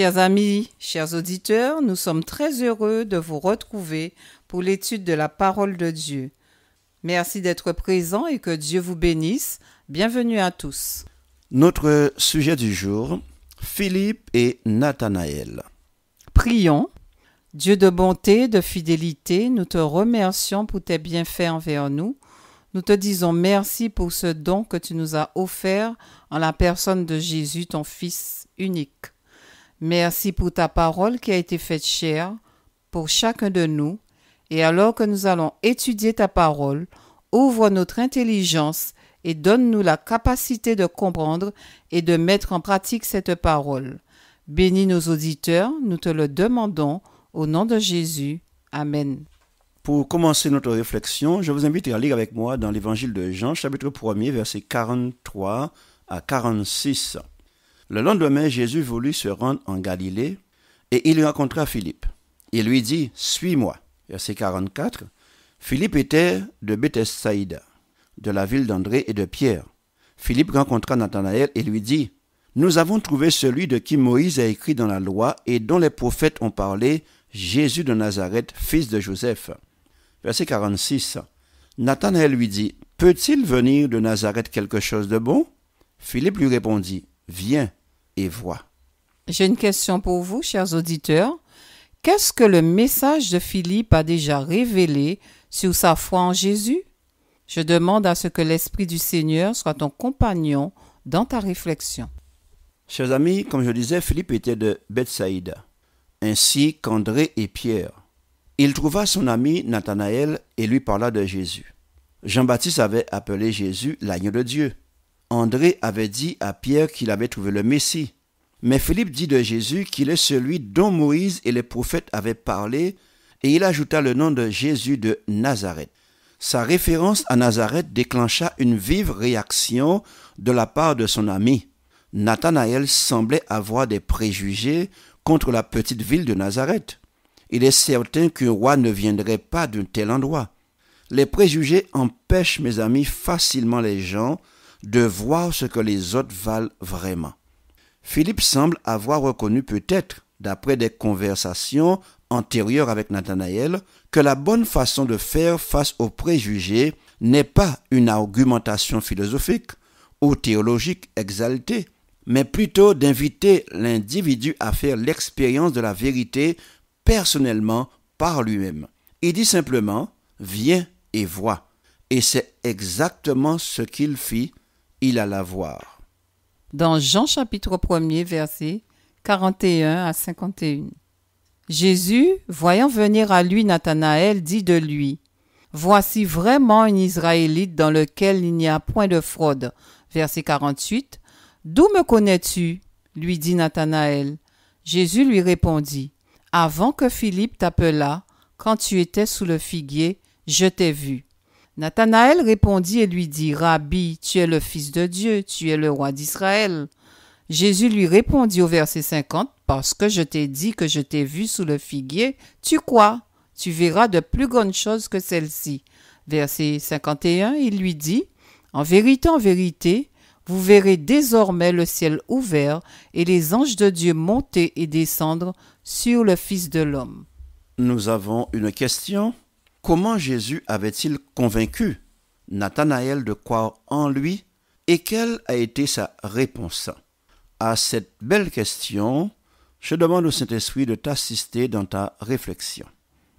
Chers amis, chers auditeurs, nous sommes très heureux de vous retrouver pour l'étude de la parole de Dieu. Merci d'être présents et que Dieu vous bénisse. Bienvenue à tous. Notre sujet du jour, Philippe et Nathanaël. Prions. Dieu de bonté, de fidélité, nous te remercions pour tes bienfaits envers nous. Nous te disons merci pour ce don que tu nous as offert en la personne de Jésus, ton Fils unique. Merci pour ta parole qui a été faite chère pour chacun de nous. Et alors que nous allons étudier ta parole, ouvre notre intelligence et donne-nous la capacité de comprendre et de mettre en pratique cette parole. Bénis nos auditeurs, nous te le demandons au nom de Jésus. Amen. Pour commencer notre réflexion, je vous invite à lire avec moi dans l'évangile de Jean, chapitre 1er, versets 43 à 46. Le lendemain, Jésus voulut se rendre en Galilée et il rencontra Philippe. Il lui dit, Suis-moi. Verset 44. Philippe était de Bethsaïda, de la ville d'André et de Pierre. Philippe rencontra Nathanaël et lui dit, Nous avons trouvé celui de qui Moïse a écrit dans la loi et dont les prophètes ont parlé, Jésus de Nazareth, fils de Joseph. Verset 46. Nathanaël lui dit, Peut-il venir de Nazareth quelque chose de bon Philippe lui répondit, Viens. J'ai une question pour vous, chers auditeurs. Qu'est-ce que le message de Philippe a déjà révélé sur sa foi en Jésus Je demande à ce que l'Esprit du Seigneur soit ton compagnon dans ta réflexion. Chers amis, comme je disais, Philippe était de Bethsaïda, ainsi qu'André et Pierre. Il trouva son ami Nathanaël et lui parla de Jésus. Jean-Baptiste avait appelé Jésus l'agneau de Dieu. André avait dit à Pierre qu'il avait trouvé le Messie. Mais Philippe dit de Jésus qu'il est celui dont Moïse et les prophètes avaient parlé, et il ajouta le nom de Jésus de Nazareth. Sa référence à Nazareth déclencha une vive réaction de la part de son ami. Nathanaël semblait avoir des préjugés contre la petite ville de Nazareth. Il est certain qu'un roi ne viendrait pas d'un tel endroit. Les préjugés empêchent, mes amis, facilement les gens de voir ce que les autres valent vraiment. Philippe semble avoir reconnu peut-être, d'après des conversations antérieures avec Nathanaël, que la bonne façon de faire face aux préjugés n'est pas une argumentation philosophique ou théologique exaltée, mais plutôt d'inviter l'individu à faire l'expérience de la vérité personnellement par lui-même. Il dit simplement, viens et vois. Et c'est exactement ce qu'il fit il alla voir. Dans Jean chapitre 1 verset 41 à 51. Jésus, voyant venir à lui Nathanaël, dit de lui, Voici vraiment un Israélite dans lequel il n'y a point de fraude. Verset 48. D'où me connais-tu lui dit Nathanaël. Jésus lui répondit, Avant que Philippe t'appelât, quand tu étais sous le figuier, je t'ai vu. Nathanaël répondit et lui dit, Rabbi, tu es le Fils de Dieu, tu es le roi d'Israël. Jésus lui répondit au verset 50, Parce que je t'ai dit que je t'ai vu sous le figuier, tu crois, tu verras de plus grandes choses que celles-ci. Verset 51, il lui dit, En vérité, en vérité, vous verrez désormais le ciel ouvert et les anges de Dieu monter et descendre sur le Fils de l'homme. Nous avons une question Comment Jésus avait-il convaincu Nathanaël de croire en lui et quelle a été sa réponse À cette belle question, je demande au Saint-Esprit de t'assister dans ta réflexion.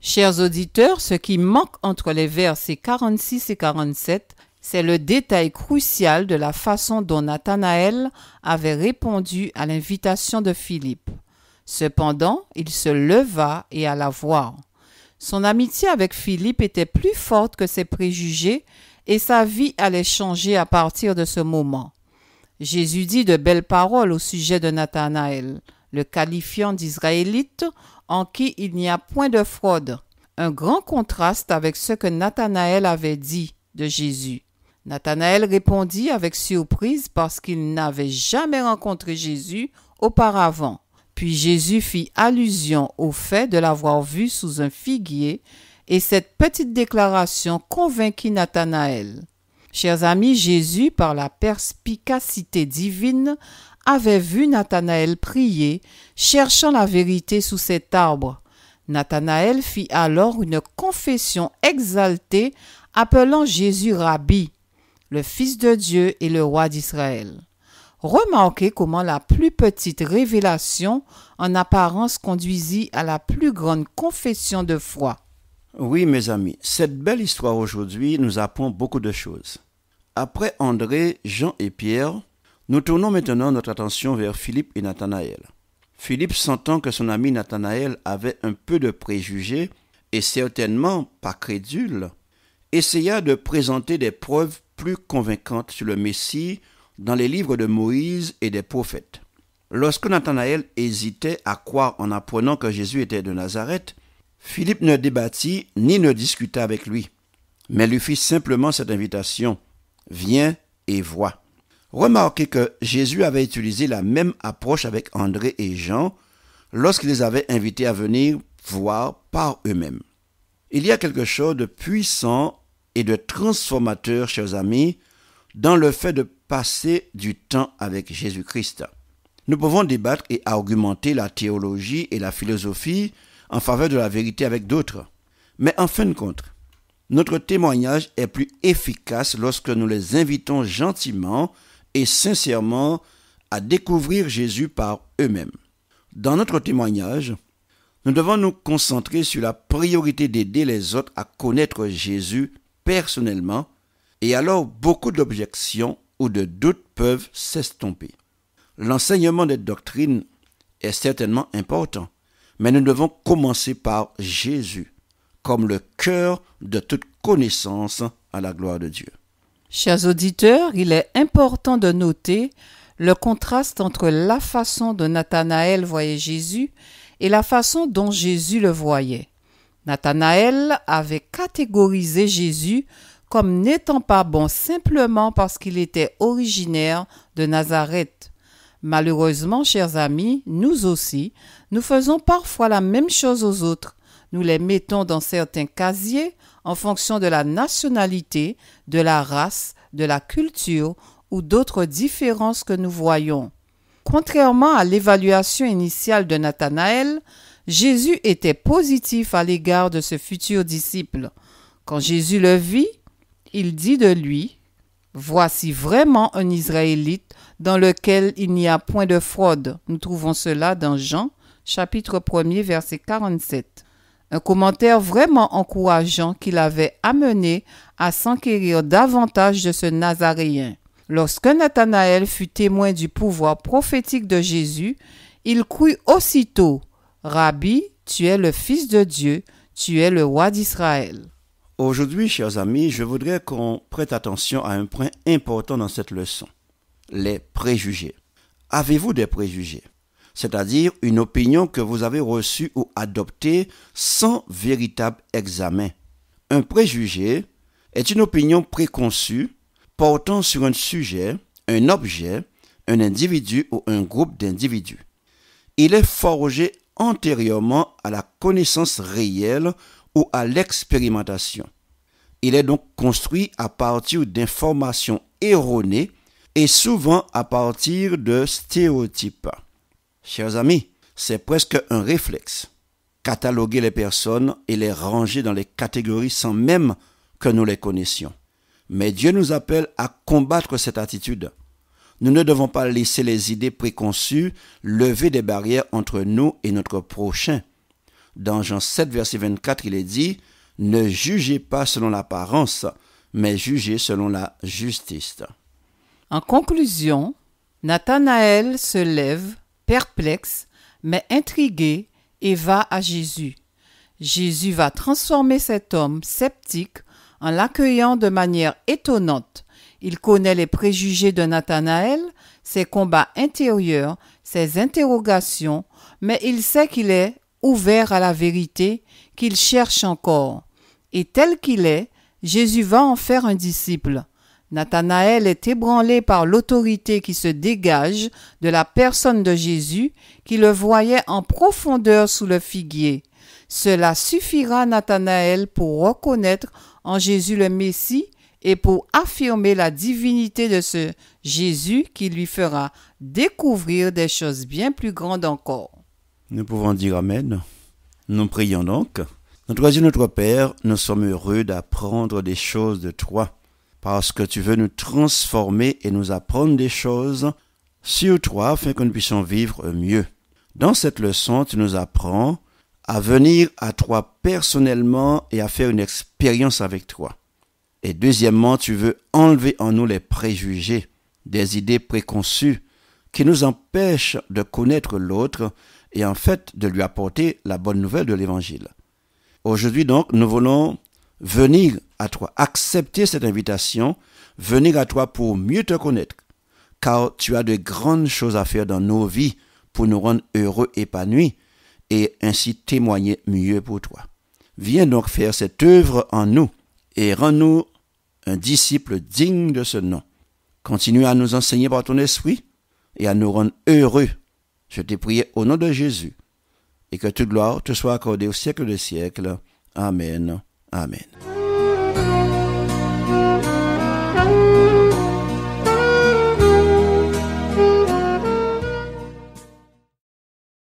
Chers auditeurs, ce qui manque entre les versets 46 et 47, c'est le détail crucial de la façon dont Nathanaël avait répondu à l'invitation de Philippe. Cependant, il se leva et alla voir. Son amitié avec Philippe était plus forte que ses préjugés et sa vie allait changer à partir de ce moment. Jésus dit de belles paroles au sujet de Nathanaël, le qualifiant d'Israélite en qui il n'y a point de fraude, un grand contraste avec ce que Nathanaël avait dit de Jésus. Nathanaël répondit avec surprise parce qu'il n'avait jamais rencontré Jésus auparavant. Puis Jésus fit allusion au fait de l'avoir vu sous un figuier, et cette petite déclaration convainquit Nathanaël. Chers amis, Jésus, par la perspicacité divine, avait vu Nathanaël prier, cherchant la vérité sous cet arbre. Nathanaël fit alors une confession exaltée appelant Jésus Rabbi, le Fils de Dieu et le roi d'Israël. Remarquez comment la plus petite révélation en apparence conduisit à la plus grande confession de foi. Oui, mes amis, cette belle histoire aujourd'hui nous apprend beaucoup de choses. Après André, Jean et Pierre, nous tournons maintenant notre attention vers Philippe et Nathanaël. Philippe sentant que son ami Nathanaël avait un peu de préjugés et certainement pas crédule, essaya de présenter des preuves plus convaincantes sur le Messie dans les livres de Moïse et des prophètes. Lorsque Nathanaël hésitait à croire en apprenant que Jésus était de Nazareth, Philippe ne débattit ni ne discuta avec lui, mais lui fit simplement cette invitation Viens et vois. Remarquez que Jésus avait utilisé la même approche avec André et Jean lorsqu'il les avait invités à venir voir par eux-mêmes. Il y a quelque chose de puissant et de transformateur, chers amis, dans le fait de passer du temps avec Jésus-Christ. Nous pouvons débattre et argumenter la théologie et la philosophie en faveur de la vérité avec d'autres. Mais en fin de compte, notre témoignage est plus efficace lorsque nous les invitons gentiment et sincèrement à découvrir Jésus par eux-mêmes. Dans notre témoignage, nous devons nous concentrer sur la priorité d'aider les autres à connaître Jésus personnellement, et alors beaucoup d'objections de doutes peuvent s'estomper. L'enseignement des doctrines est certainement important, mais nous devons commencer par Jésus comme le cœur de toute connaissance à la gloire de Dieu. Chers auditeurs, il est important de noter le contraste entre la façon dont Nathanaël voyait Jésus et la façon dont Jésus le voyait. Nathanaël avait catégorisé Jésus comme n'étant pas bon simplement parce qu'il était originaire de Nazareth. Malheureusement, chers amis, nous aussi, nous faisons parfois la même chose aux autres. Nous les mettons dans certains casiers en fonction de la nationalité, de la race, de la culture ou d'autres différences que nous voyons. Contrairement à l'évaluation initiale de Nathanaël, Jésus était positif à l'égard de ce futur disciple. Quand Jésus le vit, il dit de lui, Voici vraiment un Israélite dans lequel il n'y a point de fraude. Nous trouvons cela dans Jean chapitre 1 verset 47. Un commentaire vraiment encourageant qu'il avait amené à s'enquérir davantage de ce Nazaréen. Lorsque Nathanaël fut témoin du pouvoir prophétique de Jésus, il crut aussitôt Rabbi, tu es le Fils de Dieu, tu es le roi d'Israël. Aujourd'hui, chers amis, je voudrais qu'on prête attention à un point important dans cette leçon, les préjugés. Avez-vous des préjugés C'est-à-dire une opinion que vous avez reçue ou adoptée sans véritable examen. Un préjugé est une opinion préconçue portant sur un sujet, un objet, un individu ou un groupe d'individus. Il est forgé antérieurement à la connaissance réelle ou à l'expérimentation. Il est donc construit à partir d'informations erronées et souvent à partir de stéréotypes. Chers amis, c'est presque un réflexe. Cataloguer les personnes et les ranger dans les catégories sans même que nous les connaissions. Mais Dieu nous appelle à combattre cette attitude. Nous ne devons pas laisser les idées préconçues lever des barrières entre nous et notre prochain. Dans Jean 7, verset 24, il est dit, Ne jugez pas selon l'apparence, mais jugez selon la justice. En conclusion, Nathanaël se lève, perplexe, mais intrigué, et va à Jésus. Jésus va transformer cet homme sceptique en l'accueillant de manière étonnante. Il connaît les préjugés de Nathanaël, ses combats intérieurs, ses interrogations, mais il sait qu'il est ouvert à la vérité, qu'il cherche encore. Et tel qu'il est, Jésus va en faire un disciple. Nathanaël est ébranlé par l'autorité qui se dégage de la personne de Jésus, qui le voyait en profondeur sous le figuier. Cela suffira Nathanaël pour reconnaître en Jésus le Messie et pour affirmer la divinité de ce Jésus qui lui fera découvrir des choses bien plus grandes encore. Nous pouvons dire Amen. Nous prions donc. Notre Dieu, notre Père, nous sommes heureux d'apprendre des choses de toi, parce que tu veux nous transformer et nous apprendre des choses sur toi afin que nous puissions vivre mieux. Dans cette leçon, tu nous apprends à venir à toi personnellement et à faire une expérience avec toi. Et deuxièmement, tu veux enlever en nous les préjugés, des idées préconçues qui nous empêchent de connaître l'autre et en fait de lui apporter la bonne nouvelle de l'évangile. Aujourd'hui donc, nous voulons venir à toi, accepter cette invitation, venir à toi pour mieux te connaître, car tu as de grandes choses à faire dans nos vies pour nous rendre heureux, épanouis, et ainsi témoigner mieux pour toi. Viens donc faire cette œuvre en nous, et rends-nous un disciple digne de ce nom. Continue à nous enseigner par ton esprit, et à nous rendre heureux je t'ai prié au nom de Jésus, et que toute gloire te soit accordée au siècle des siècles. Amen. Amen.